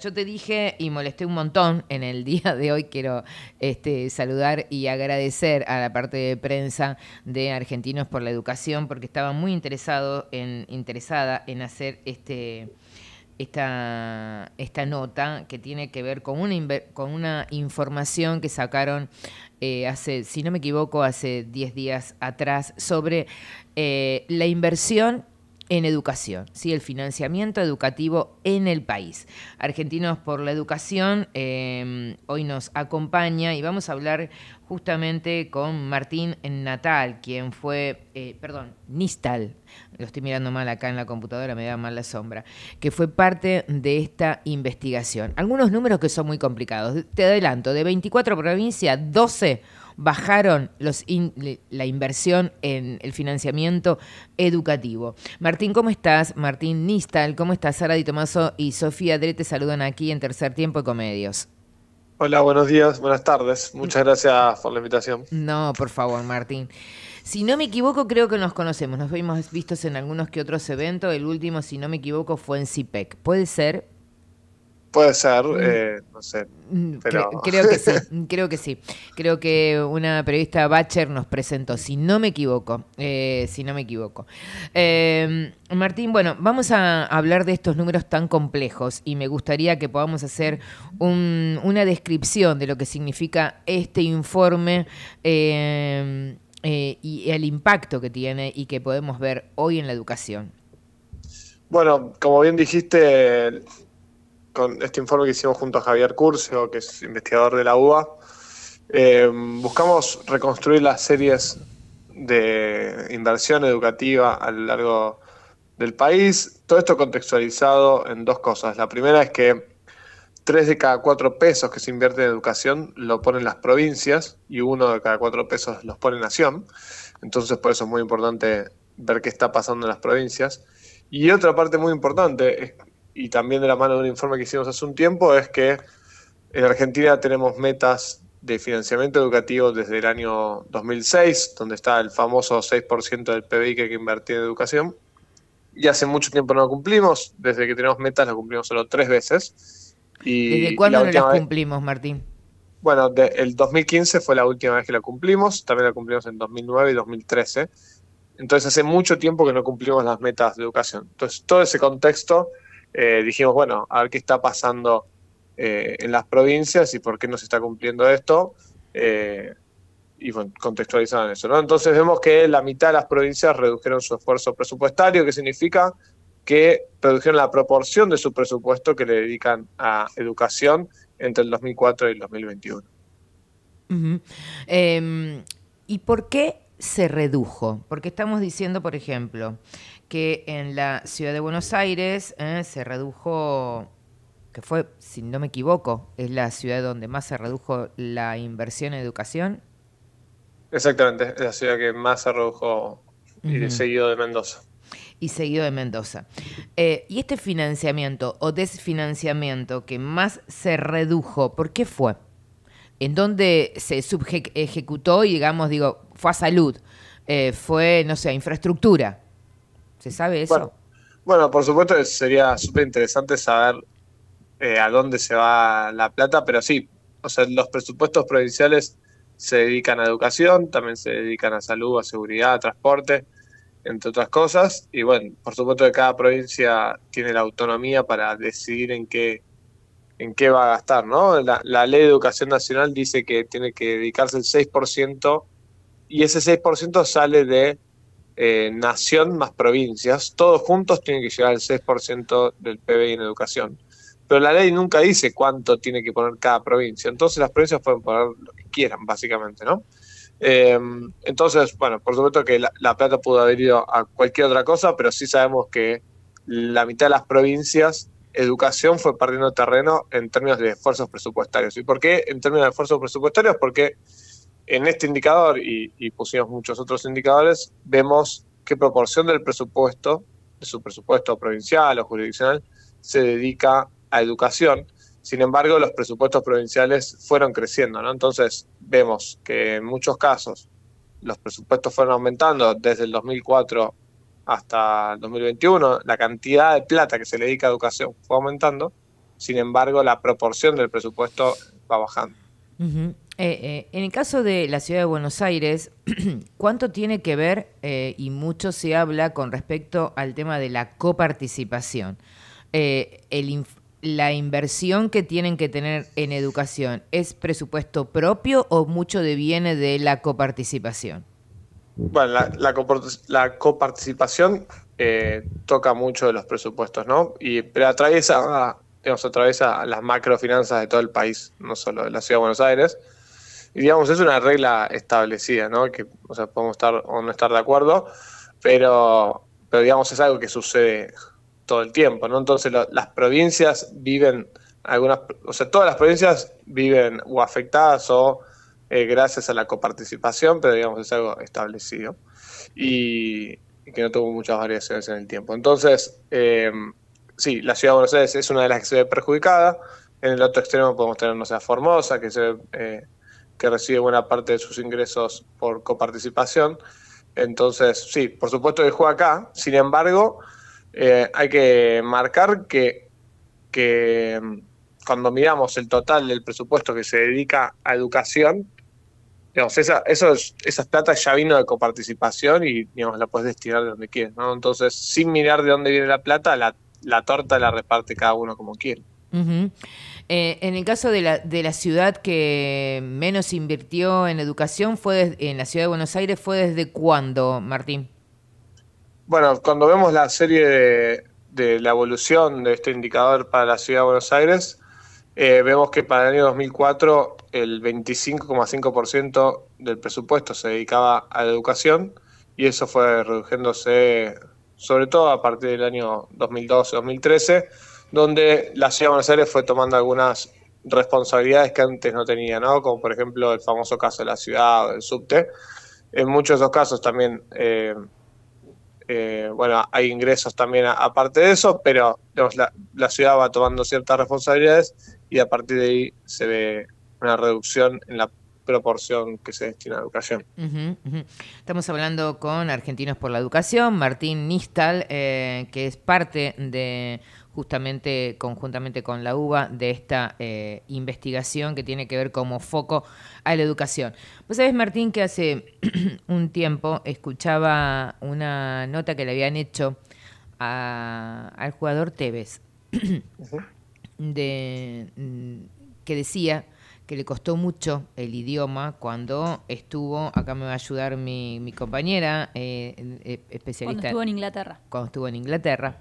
Yo te dije y molesté un montón en el día de hoy. Quiero este, saludar y agradecer a la parte de prensa de Argentinos por la Educación porque estaba muy interesado en, interesada en hacer este, esta, nota que tiene que ver con una, información que sacaron eh, hace, si no me equivoco, hace 10 días atrás sobre eh, la inversión en educación, ¿sí? el financiamiento educativo en el país. Argentinos por la Educación em, hoy nos acompaña y vamos a hablar justamente con Martín Natal, quien fue, eh, perdón, Nistal, lo estoy mirando mal acá en la computadora, me da mal la sombra, que fue parte de esta investigación. Algunos números que son muy complicados, te adelanto, de 24 provincias, 12 bajaron la inversión en el financiamiento educativo. Martín, ¿cómo estás? Martín Nistal, ¿cómo estás? Sara Di Tomaso y Sofía Dre te saludan aquí en Tercer Tiempo de Comedios. Hola, buenos días, buenas tardes. Muchas mm. gracias por la invitación. No, por favor, Martín. Si no me equivoco, creo que nos conocemos. Nos vimos vistos en algunos que otros eventos. El último, si no me equivoco, fue en CIPEC. E ¿Puede ser? Puede ser, mm. eh, no sé. Mm, pero... Creo, que sí, mm, creo que sí. Creo que una periodista Bacher nos presentó, si no me equivoco, eh, si no me equivoco. Eh, Martín, bueno, vamos a hablar de estos números tan complejos y me gustaría que podamos hacer una descripción de lo que significa este informe. y el impacto que tiene y que podemos ver hoy en la educación. Bueno, como bien dijiste, con este informe que hicimos junto a Javier Curcio, que es investigador de la UBA, eh, buscamos reconstruir las series de inversión educativa a lo largo del país. Todo esto contextualizado en dos cosas. La primera es que tres de cada cuatro pesos que se invierte en educación lo ponen las provincias y uno de cada cuatro pesos los pone Nación. Entonces, por eso es muy importante ver qué está pasando en las provincias. Y otra parte muy importante es y también de la mano de un informe que hicimos hace un tiempo, es que en Argentina tenemos metas de financiamiento educativo desde el año 2006, donde está el famoso 6% del PBI que hay que invertir en educación. Y hace mucho tiempo no lo cumplimos, desde que tenemos metas lo cumplimos solo tres veces. Y ¿Desde cuándo no las cumplimos, Martín? Bueno, el 2015 fue la última vez que la cumplimos, también la cumplimos en 2009 y 2013. Entonces hace mucho tiempo que no cumplimos las metas de educación. Entonces todo ese contexto eh, dijimos, bueno, a ver qué está pasando eh, en las provincias y por qué no se está cumpliendo esto. Eh, y bueno, contextualizaban eso. Entonces vemos que la mitad de las provincias redujeron su esfuerzo presupuestario, que significa que redujeron la proporción de su presupuesto que le dedican a educación entre el 2004 y el 2021. Em, ¿Y por qué se redujo? Porque estamos diciendo, por ejemplo, que en la ciudad de Buenos Aires eh, se redujo, que fue, si no me equivoco, es la ciudad donde más se redujo la inversión en educación. Exactamente, es la ciudad que más se redujo y eh, seguido de Mendoza. Y seguido de Mendoza. Eh, ¿Y este financiamiento o desfinanciamiento que más se redujo, por qué fue? ¿En dónde se ejecutó? y digamos, digo, fue a salud? fue, no sé, a infraestructura, ¿Se sabe eso? Bueno, por supuesto sería súper interesante saber eh, a dónde se va la plata, pero sí, o sea, los presupuestos provinciales se dedican a educación, también se dedican a salud, a seguridad, a transporte, entre otras cosas. Y bueno, por supuesto que cada provincia tiene la autonomía para decidir en qué, en qué va a gastar, ¿no? La, la ley de educación nacional dice que tiene que dedicarse el 6% y ese 6% sale de eh, nación más provincias, todos juntos tienen que llegar al 6% del PBI en educación. Pero la ley nunca dice cuánto tiene que poner cada provincia. Entonces las provincias pueden poner lo que quieran, básicamente, ¿no? Eh, entonces, bueno, por supuesto que la, la, plata pudo haber ido a cualquier otra cosa, pero sí sabemos que la mitad de las provincias, educación fue perdiendo terreno en términos de esfuerzos presupuestarios. ¿Y por qué en términos de esfuerzos presupuestarios? Porque en este indicador y, pusimos muchos otros indicadores, vemos qué proporción del presupuesto, de su presupuesto provincial o jurisdiccional, se dedica a educación. Sin embargo, los presupuestos provinciales fueron creciendo, ¿no? Entonces, vemos que en muchos casos los presupuestos fueron aumentando desde el 2004 hasta el 2021, la cantidad de plata que se le dedica a educación fue aumentando, sin embargo, la proporción del presupuesto va bajando. Eh, eh, en el caso de la ciudad de Buenos Aires, ¿cuánto tiene que ver, eh, y mucho se habla con respecto al tema de la coparticipación? ¿La inversión que tienen que tener en educación es presupuesto propio o mucho deviene de la coparticipación? Bueno, la, coparticipación toca mucho de los presupuestos, ¿no? Y, pero atraviesa las macrofinanzas de todo el país, no solo de la ciudad de Buenos Aires y digamos, es una regla establecida, ¿no? Que, o sea, podemos estar o no estar de acuerdo, pero, pero digamos, es algo que sucede todo el tiempo, ¿no? Entonces, las provincias viven, algunas, o sea, todas las provincias viven o afectadas o eh, gracias a la coparticipación, pero digamos, es algo establecido. Y, que no tuvo muchas variaciones en el tiempo. Entonces, em, sí, la ciudad de Buenos Aires es una de las que se ve perjudicada. En el otro extremo podemos tener, no sé, Formosa, que se ve eh, que recibe buena parte de sus ingresos por coparticipación. Entonces, sí, por supuesto que juega acá. Sin embargo, eh, hay que marcar que, mm, cuando miramos el total del presupuesto que se dedica a educación, digamos, esas plata ya vino de coparticipación y digamos, la puedes destinar de donde quieres. Entonces, sin mirar de dónde viene la plata, la, la torta la reparte cada uno como quiere. Eh, en el caso de la, ciudad que menos invirtió en educación, fue en la ciudad de Buenos Aires, ¿fue desde cuándo, Martín? Bueno, cuando vemos la serie de, la evolución de este indicador para la ciudad de Buenos Aires, eh, vemos que para el año 2004 el 25,5% del presupuesto se dedicaba a la educación y eso fue reduciéndose sobre todo a partir del año 2012-2013 donde la ciudad de Buenos Aires fue tomando algunas responsabilidades que antes no tenía, ¿no? Como por ejemplo el famoso caso de la ciudad o del subte. En muchos de esos casos también, eh, eh, bueno, hay ingresos también aparte de eso, pero la, ciudad va tomando ciertas responsabilidades y a partir de ahí se ve una reducción en la proporción que se destina a educación. Estamos hablando con Argentinos por la Educación, Martín Nistal, eh, que es parte de justamente conjuntamente con la UBA de esta eh, investigación que tiene que ver como foco a la educación. pues sabés, Martín, que hace un tiempo escuchaba una nota que le habían hecho al jugador Tevez, de, mm, que decía que le costó mucho el idioma cuando estuvo, acá me va a ayudar mi, mi compañera eh, eh, especialista. Cuando estuvo en Inglaterra. Cuando estuvo en Inglaterra,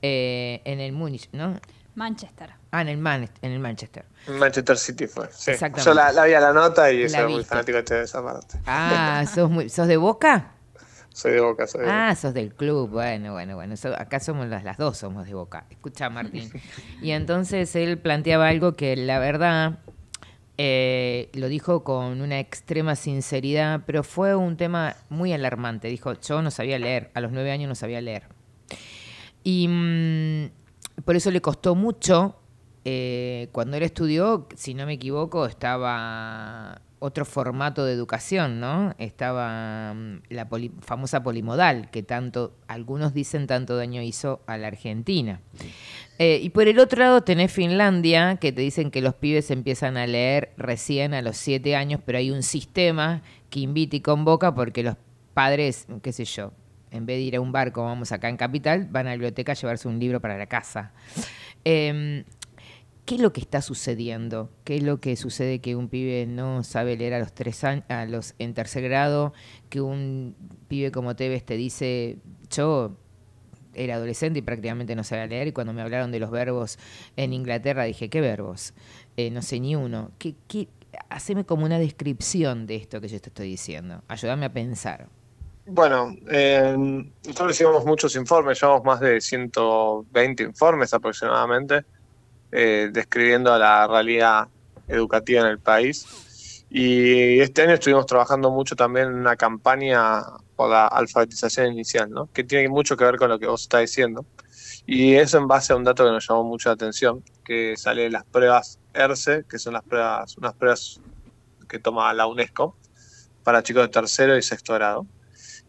eh, en el Munich, ¿no? Manchester. Ah, en el, Man en el Manchester. Manchester City fue, sí. Exactamente. Yo la, había vi a la nota y soy muy fanático de esa parte. Ah, ¿sos, ¿sos de Boca? Soy de Boca, soy de ah, Boca. Ah, sos del club. Bueno, bueno, bueno. acá somos las, las dos, somos de Boca. Escucha, Martín. Y entonces él planteaba algo que la verdad eh, lo dijo con una extrema sinceridad, pero fue un tema muy alarmante. Dijo, yo no sabía leer, a los nueve años no sabía leer. Y mm, por eso le costó mucho, eh, cuando él estudió, si no me equivoco, estaba otro formato de educación, ¿no? Estaba mm, la famosa polimodal, que tanto, algunos dicen tanto daño hizo a la Argentina. Eh, y por el otro lado tenés Finlandia, que te dicen que los pibes empiezan a leer recién a los siete años, pero hay un sistema que invita y convoca porque los padres, qué sé yo, en vez de ir a un barco, vamos acá en Capital, van a la biblioteca a llevarse un libro para la casa. Em, ¿Qué es lo que está sucediendo? ¿Qué es lo que sucede que un pibe no sabe leer a los tres años, a los en tercer grado? Que un pibe como Tevez te dice, yo era adolescente y prácticamente no sabía leer, y cuando me hablaron de los verbos en Inglaterra dije, ¿qué verbos? Eh, no sé ni uno. ¿Qué, qué? Haceme como una descripción de esto que yo te estoy diciendo. Ayúdame a pensar. Bueno, eh, nosotros recibimos muchos informes, llevamos más de 120 informes aproximadamente eh, describiendo la realidad educativa en el país. Y este año estuvimos trabajando mucho también en una campaña por la alfabetización inicial, ¿no? que tiene mucho que ver con lo que vos estás diciendo. Y eso en base a un dato que nos llamó mucho la atención, que sale de las pruebas ERCE, e, que son las pruebas, unas pruebas que toma la UNESCO para chicos de tercero y sexto grado.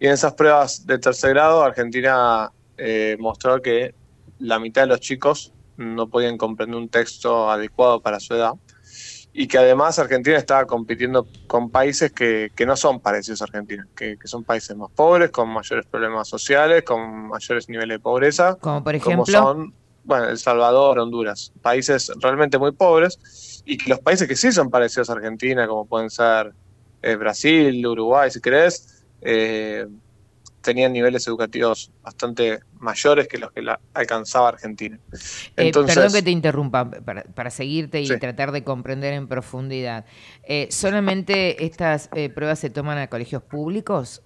Y en esas pruebas de tercer grado, Argentina eh, mostró que la mitad de los chicos no podían comprender un texto adecuado para su edad y que además Argentina estaba compitiendo con países que, que no son parecidos a Argentina, que, que, son países más pobres, con mayores problemas sociales, con mayores niveles de pobreza. Como por ejemplo. son, bueno, El Salvador, Honduras, países realmente muy pobres, y que los países que sí son parecidos a Argentina, como pueden ser eh, Brasil, Uruguay, si querés, eh, tenían niveles educativos bastante mayores que los que alcanzaba Argentina. Eh, perdón que te interrumpa para, seguirte y tratar de comprender en profundidad. Eh, ¿Solamente estas eh, pruebas se toman a colegios públicos?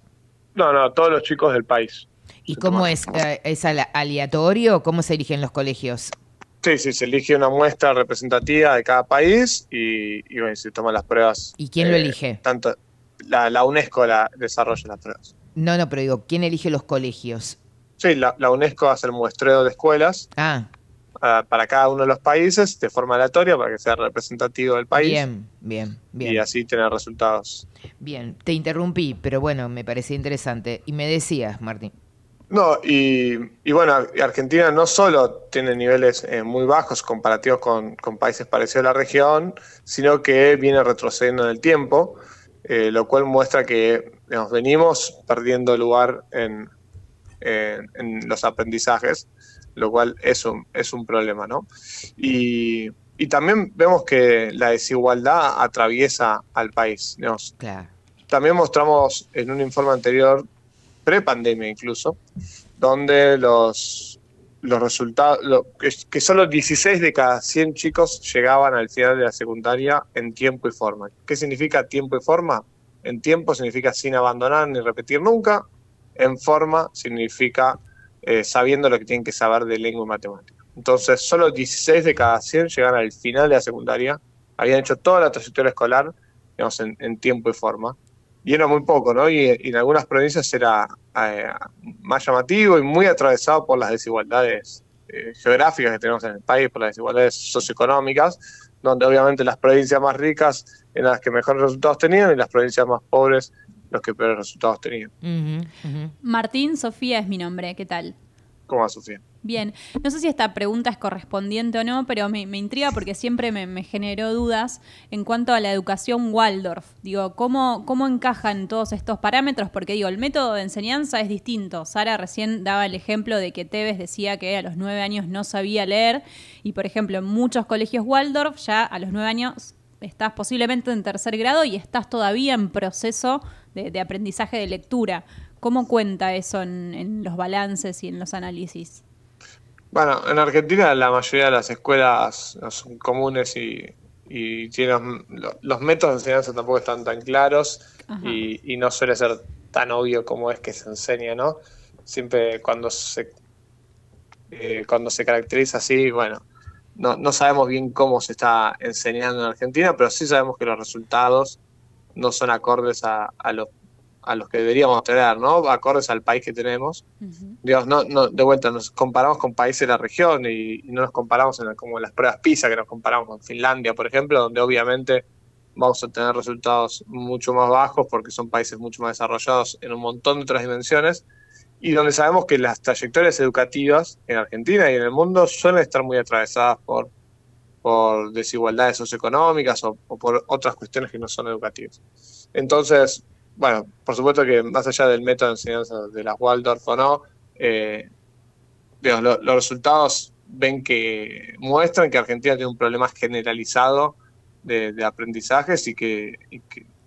No, no, todos los chicos del país. ¿Y cómo es? ¿Es aleatorio? ¿Cómo se eligen los colegios? Sí, sí, se elige una muestra representativa de cada país y, se toman las pruebas. ¿Y quién lo elige? Tanto, la, UNESCO la desarrolla las pruebas. No, no, pero digo, ¿quién elige los colegios? Sí, la, UNESCO hace el muestreo de escuelas ah. Ah, para cada uno de los países de forma aleatoria para que sea representativo del país. Bien, bien, bien. Y así tener resultados. Bien, te interrumpí, pero bueno, me parecía interesante. Y me decías, Martín. No, y, bueno, Argentina no solo tiene niveles eh, muy bajos comparativos con, con, países parecidos a la región, sino que viene retrocediendo en el tiempo. Eh, lo cual muestra que nos venimos perdiendo lugar en, los aprendizajes, lo cual es un, es un problema, ¿no? Y, también vemos que la desigualdad atraviesa al país. También mostramos en un informe anterior, prepandemia incluso, donde los los resultados, que, solo 16 de cada 100 chicos llegaban al final de la secundaria en tiempo y forma. ¿Qué significa tiempo y forma? En tiempo significa sin abandonar ni repetir nunca, en forma significa eh, sabiendo lo que tienen que saber de lengua y matemática. Entonces, solo 16 de cada 100 llegan al final de la secundaria, habían hecho toda la trayectoria escolar en tiempo y forma y era muy poco, ¿no? Y, en algunas provincias era eh, más llamativo y muy atravesado por las desigualdades eh, geográficas que tenemos en el país, por las desigualdades socioeconómicas, donde obviamente las provincias más ricas eran las que mejores resultados tenían y las provincias más pobres los que peores resultados tenían. Martín Sofía es mi nombre, ¿qué tal? cómo a Bien, no sé si esta pregunta es correspondiente o no, pero me, intriga porque siempre me, generó dudas en cuanto a la educación Waldorf. Digo, ¿cómo, ¿cómo encajan todos estos parámetros? Porque digo, el método de enseñanza es distinto. Sara recién daba el ejemplo de que Tevez decía que a los nueve años no sabía leer y, por ejemplo, en muchos colegios Waldorf ya a los nueve años estás posiblemente en tercer grado y estás todavía en proceso de aprendizaje de lectura. ¿Cómo cuenta eso en, los balances y en los análisis? Bueno, en Argentina la mayoría de las escuelas son comunes y tienen, los métodos de enseñanza tampoco están tan claros y, no suele ser tan obvio como es que se enseña, ¿no? Siempre cuando se eh, cuando se caracteriza así, bueno, no, sabemos bien cómo se está enseñando en Argentina, pero sí sabemos que los resultados no son acordes a, a los a los que deberíamos tener, ¿no? Acordes al país que tenemos. Dios, no, no, de vuelta, nos comparamos con países de la región y, no nos comparamos en, como en las pruebas PISA, que nos comparamos con Finlandia, por ejemplo, donde obviamente vamos a tener resultados mucho más bajos porque son países mucho más desarrollados en un montón de otras dimensiones y donde sabemos que las trayectorias educativas en Argentina y en el mundo suelen estar muy atravesadas por, por desigualdades socioeconómicas o por otras cuestiones que no son educativas. Entonces, bueno, por supuesto que más allá del método de enseñanza de las Waldorf o no, eh, los resultados ven que muestran que Argentina tiene un problema generalizado de, aprendizajes y que,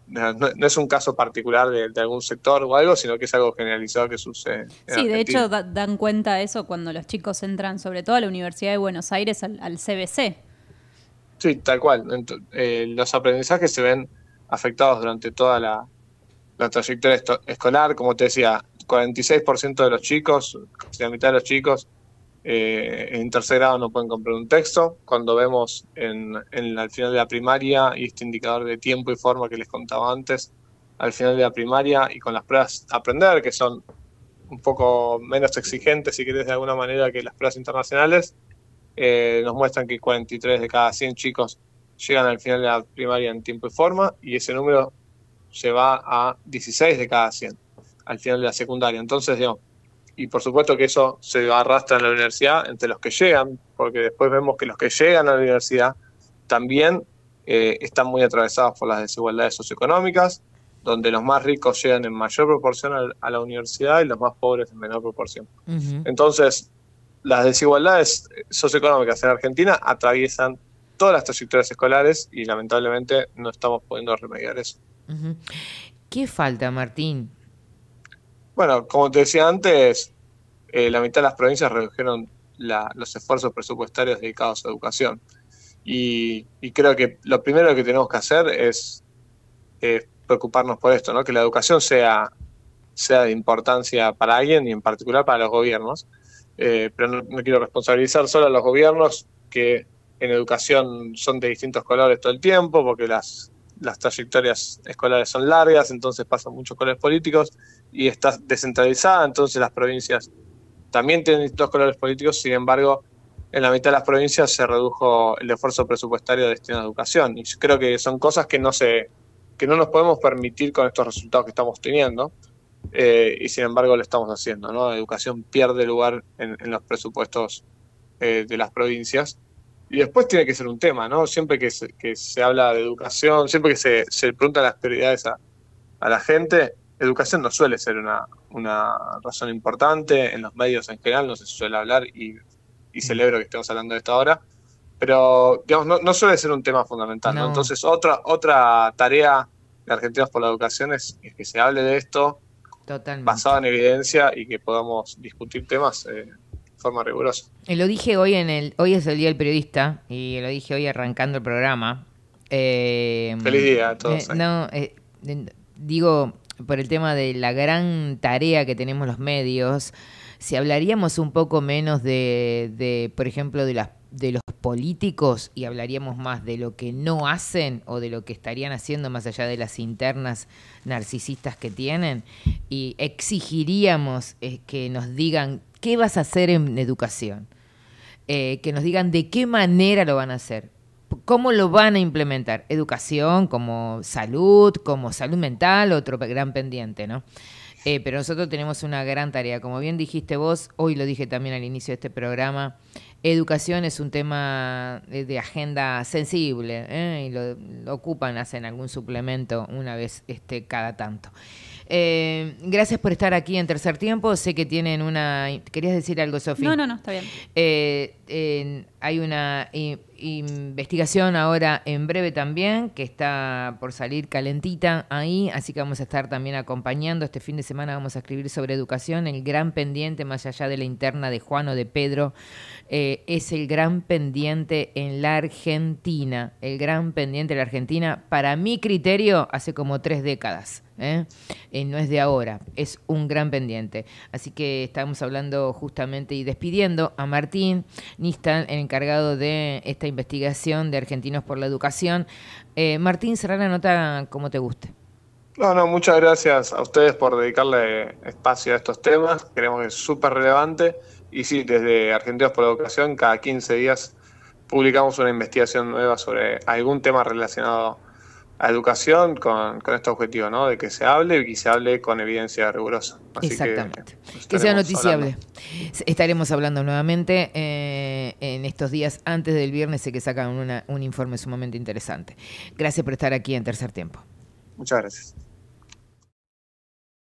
no, es un caso particular de, algún sector o algo, sino que es algo generalizado que sucede. sí, de hecho dan cuenta de eso cuando los chicos entran, sobre todo a la Universidad de Buenos Aires, al, CBC. Sí, tal cual. Eh, los aprendizajes se ven afectados durante toda la, la trayectoria escolar, como te decía, 46% de los chicos, casi la mitad de los chicos, eh, en tercer grado no pueden comprar un texto. Cuando vemos en, al final de la primaria y este indicador de tiempo y forma que les contaba antes, al final de la primaria y con las pruebas aprender, que son un poco menos exigentes, si que de alguna manera que las pruebas internacionales, eh, nos muestran que 43 de cada 100 chicos llegan al final de la primaria en tiempo y forma, y ese número se va a 16 de cada 100 al final de la secundaria. Entonces, digo y por supuesto que eso se arrastra en la universidad entre los que llegan, porque después vemos que los que llegan a la universidad también eh, están muy atravesados por las desigualdades socioeconómicas, donde los más ricos llegan en mayor proporción a, la universidad y los más pobres en menor proporción. Entonces, las desigualdades socioeconómicas en Argentina atraviesan todas las trayectorias escolares y lamentablemente no estamos pudiendo remediar eso. ¿Qué falta, Martín? Bueno, como te decía antes, eh, la mitad de las provincias redujeron los esfuerzos presupuestarios dedicados a educación. Y, creo que lo primero que tenemos que hacer es eh, preocuparnos por esto, ¿no? que la educación sea, sea de importancia para alguien y en particular para los gobiernos. Eh, pero no, quiero responsabilizar solo a los gobiernos que en educación son de distintos colores todo el tiempo, porque las las trayectorias escolares son largas, entonces pasan muchos colores políticos y está descentralizada, entonces las provincias también tienen distintos colores políticos, sin embargo, en la mitad de las provincias se redujo el esfuerzo presupuestario destinado a educación. Y yo creo que son cosas que no se que no nos podemos permitir con estos resultados que estamos teniendo eh, y sin embargo lo estamos haciendo. ¿no? La educación pierde lugar en, los presupuestos eh, de las provincias y después tiene que ser un tema, ¿no? Siempre que se, habla de educación, siempre que se, se preguntan las prioridades a, la gente, educación no suele ser una, razón importante, en los medios en general no se suele hablar y, mm. celebro que estemos hablando de esto ahora, pero digamos, no, suele ser un tema fundamental, ¿no? Entonces, otra, otra tarea de Argentinos por la Educación es, es que se hable de esto, basado en evidencia y que podamos discutir temas. Eh, forma rigurosa. Eh, lo dije hoy en el, hoy es el día del periodista y lo dije hoy arrancando el programa. Eh, Feliz día a todos. Eh, no, digo por el tema de la gran tarea que tenemos los medios. Si hablaríamos un poco menos de, de por ejemplo, de las de los políticos y hablaríamos más de lo que no hacen o de lo que estarían haciendo más allá de las internas narcisistas que tienen y exigiríamos eh, que nos digan qué vas a hacer en educación, eh, que nos digan de qué manera lo van a hacer, cómo lo van a implementar, educación como salud, como salud mental, otro gran pendiente, ¿no? Eh, pero nosotros tenemos una gran tarea. Como bien dijiste vos, hoy lo dije también al inicio de este programa, educación es un tema de, agenda sensible ¿eh? y lo, ocupan, hacen algún suplemento una vez este, cada tanto. Eh, gracias por estar aquí en tercer tiempo. Sé que tienen una. ¿Querías decir algo, Sofía? No, no, no, está bien. hay una investigación ahora en breve también, que está por salir calentita ahí, así que vamos a estar también acompañando. Este fin de semana vamos a escribir sobre educación, el gran pendiente, más allá de la interna de Juan o de Pedro, eh, es el gran pendiente en la Argentina, el gran pendiente en la Argentina, para mi criterio, hace como tres décadas. ¿eh? Eh, no es de ahora, es un gran pendiente. Así que estamos hablando justamente y despidiendo a Martín Nistan, el encargado de esta investigación de Argentinos por la Educación. Eh, Martín, cerrar la nota como te guste. No, no, muchas gracias a ustedes por dedicarle espacio a estos temas. Creemos que es súper relevante. Y sí, desde Argentinos por la Educación, cada 15 días publicamos una investigación nueva sobre algún tema relacionado a educación con, este objetivo, ¿no? De que se hable y que se hable con evidencia rigurosa. Exactamente. Que, sea noticiable. Estaremos hablando nuevamente eh, en estos días antes del viernes, sé que sacan un informe sumamente interesante. Gracias por estar aquí en Tercer Tiempo. Muchas gracias.